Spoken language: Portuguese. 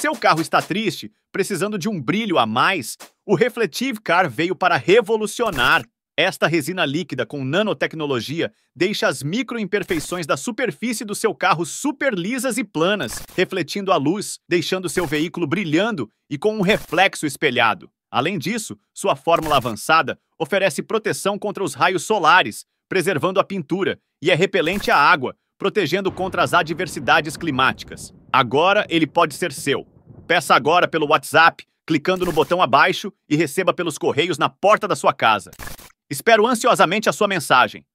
Seu carro está triste, precisando de um brilho a mais? O Reflective Car veio para revolucionar. Esta resina líquida com nanotecnologia deixa as microimperfeições da superfície do seu carro super lisas e planas, refletindo a luz, deixando seu veículo brilhando e com um reflexo espelhado. Além disso, sua fórmula avançada oferece proteção contra os raios solares, preservando a pintura, e é repelente à água, protegendo contra as adversidades climáticas. Agora ele pode ser seu. Peça agora pelo WhatsApp, clicando no botão abaixo e receba pelos correios na porta da sua casa. Espero ansiosamente a sua mensagem.